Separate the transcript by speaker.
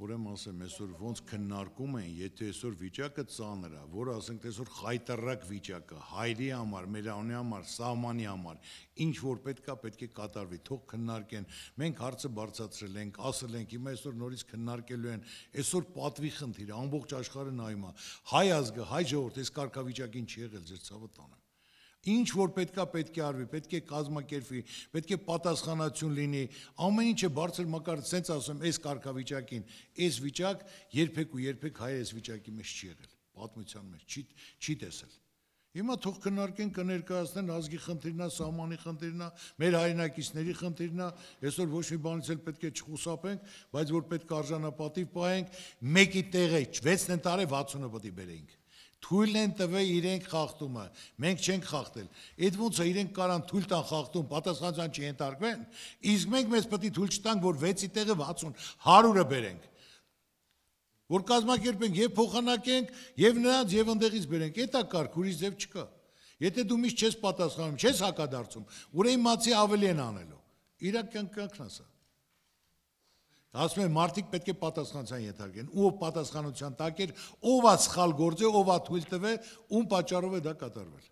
Speaker 1: ուրեմն ասեմ այսօր ոնց քննարկում են, եթե այսօր վիճակը ծանր է, որ ասենք այսօր խայտարակ վիճակը հայրի համար, մեր անունի համար, սահմանի համար, ինչ որ պետքա պետք է կատարվի, թող քննարկեն։ Մենք հարցը բարձրացրել ենք, ասել ենք, հիմա այսօր նորից քննարկելու են։ Այսօր պատվի խնդիր, ամբողջ աշխարհը նայում է։ Հայ ազգը, հայ ժողովուրդ այս կարգավիճակին չի եղել, ձեր ցավը տանը։ Ինչ որ պետքա պետք է արվի, պետք է կազմակերպվի, պետք է պատասխանատվություն լինի, ամեն ինչը բարձր մակարդ, սենց ասում այս կարգավիճակին, այս վիճակ երբեք ու երբեք հայ այս վիճակի մեջ չի եղել, պատմության մեջ չի չի տեսել։ Հիմա թող քննարկեն կներկայացնեն ազգի խնդիրնա, սահմանի խնդիրնա, մեր հայրենակիցների խնդիրնա, այսօր ոչ մի բանից էլ պետք է չխուսափենք, բայց որ պետք արժանապատիվ պահենք, մեկի տեղը 6-ն տարի 60-ը պետք է բերենք թույլ են տվել իրենք խախտումը։ Մենք չենք խախտել։ Այդ ոնց է իրենք կարան թույլ տան խախտում, պատասխանատվության չհետարկվեն, իսկ մենք մեզ պետք է թույլ չտանք, որ 6-ի տեղը 60, 100-ը բերենք։ Որ կազմակերպենք եւ փոխանակենք, եւ նրանց եւ ընդեղից բերենք։ Էդ է կարգ, ուրիշ ձև չկա։ Եթե դու միշտ չես պատասխանում, չես հակադարձում, ուրեմն մացի ավելի են անելու։ Իրական կյանքն ասա։ Ասում եմ մարդիկ պետք է պատասխանության ենթարկեն։ Ո՞վ պատասխանության տակ էր, ով է սխալ գործը, ով է թույլ տվել, ում պատճառով է դա կատարվել։